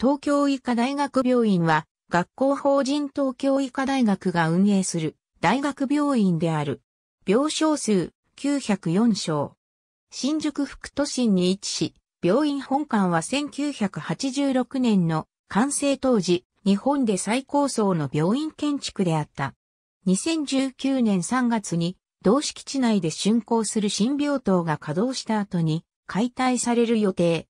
東京医科大学病院は、学校法人東京医科大学が運営する大学病院である。病床数904床。新宿副都心に位置し、病院本館は1986年の完成当時、日本で最高層の病院建築であった。2019年3月に、同敷地内で竣工する新病棟が稼働した後に、解体される予定。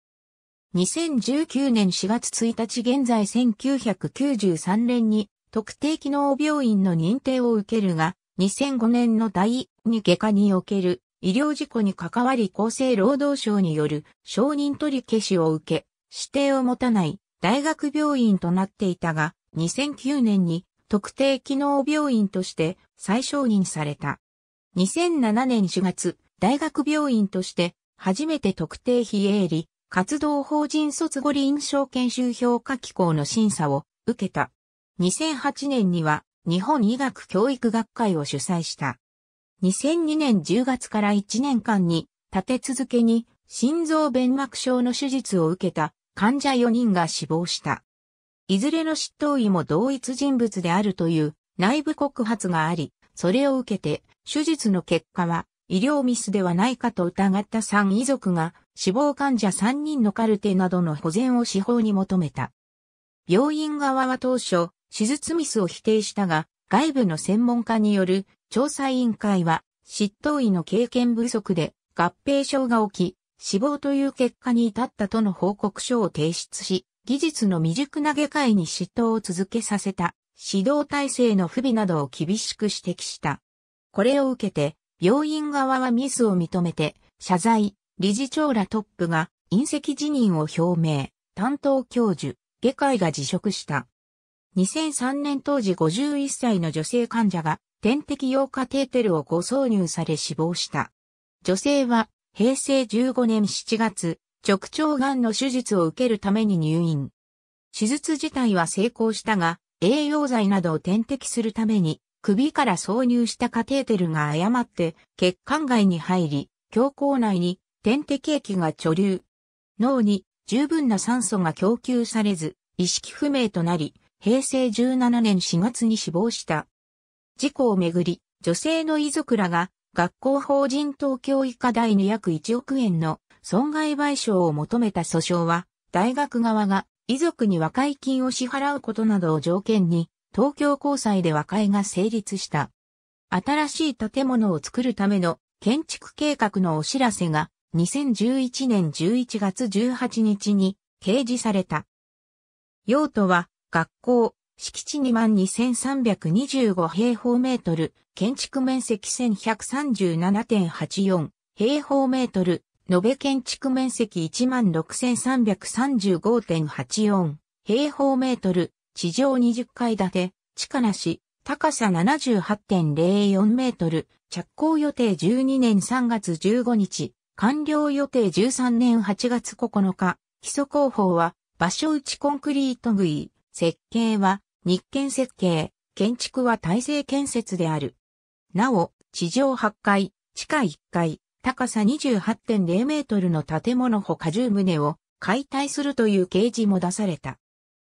2019年4月1日現在1993年に特定機能病院の認定を受けるが、2005年の第2外科における医療事故に関わり厚生労働省による承認取り消しを受け、指定を持たない大学病院となっていたが、2009年に特定機能病院として再承認された。2007年4月、大学病院として初めて特定非営利活動法人卒後臨床研修評価機構の審査を受けた。2008年には日本医学教育学会を主催した。2002年10月から1年間に立て続けに心臓弁膜症の手術を受けた患者4人が死亡した。いずれの執刀医も同一人物であるという内部告発があり、それを受けて手術の結果は医療ミスではないかと疑った3遺族が死亡患者3人のカルテなどの保全を司法に求めた。病院側は当初、手術ミスを否定したが、外部の専門家による調査委員会は、執刀医の経験不足で合併症が起き、死亡という結果に至ったとの報告書を提出し、技術の未熟な外科医に執刀を続けさせた、指導体制の不備などを厳しく指摘した。これを受けて、病院側はミスを認めて、謝罪、理事長らトップが隕石辞任を表明、担当教授、外科医が辞職した。2003年当時51歳の女性患者が点滴用カテーテルを誤挿入され死亡した。女性は平成15年7月、直腸癌の手術を受けるために入院。手術自体は成功したが、栄養剤などを点滴するために、首から挿入したカテーテルが誤って血管外に入り、胸行内に点滴液が貯留。脳に十分な酸素が供給されず、意識不明となり、平成17年4月に死亡した。事故をめぐり、女性の遺族らが、学校法人東京医科大に約1億円の損害賠償を求めた訴訟は、大学側が遺族に和解金を支払うことなどを条件に、東京高裁で和解が成立した。新しい建物を作るための建築計画のお知らせが2011年11月18日に掲示された。用途は、学校、敷地22,325平方メートル、建築面積1137.84平方メートル、延べ建築面積16,335.84平方メートル、地上20階建て、地下なし、高さ78.04メートル、着工予定12年3月15日、完了予定13年8月9日、基礎工法は場所内コンクリート杭、設計は日建設計、建築は体制建設である。なお、地上8階、地下1階、高さ28.0メートルの建物他10棟を解体するという掲示も出された。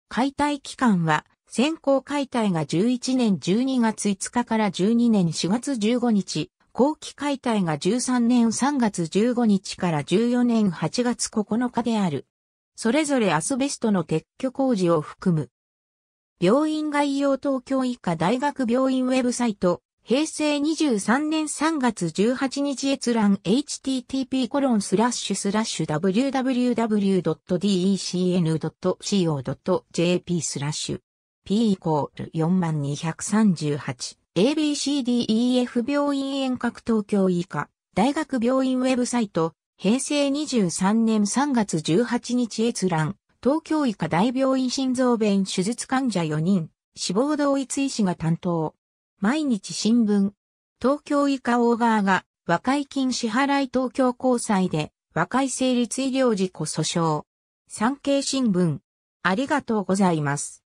解体期間は、先行解体が11年12月5日から12年4月15日、後期解体が13年3月15日から14年8月9日である。それぞれアスベストの撤去工事を含む。病院概要東京医科大学病院ウェブサイト、平成23年3月18日閲覧 http コロンスラッシュスラッシュ www.decn.co.jp スラッシュ p イコール4 238 ABCDEF 病院遠隔東京医科大学病院ウェブサイト平成23年3月18日閲覧東京医科大病院心臓弁手術患者4人死亡同一医師が担当毎日新聞東京医科大側が和解金支払い東京高裁で和解成立医療事故訴訟産経新聞ありがとうございます。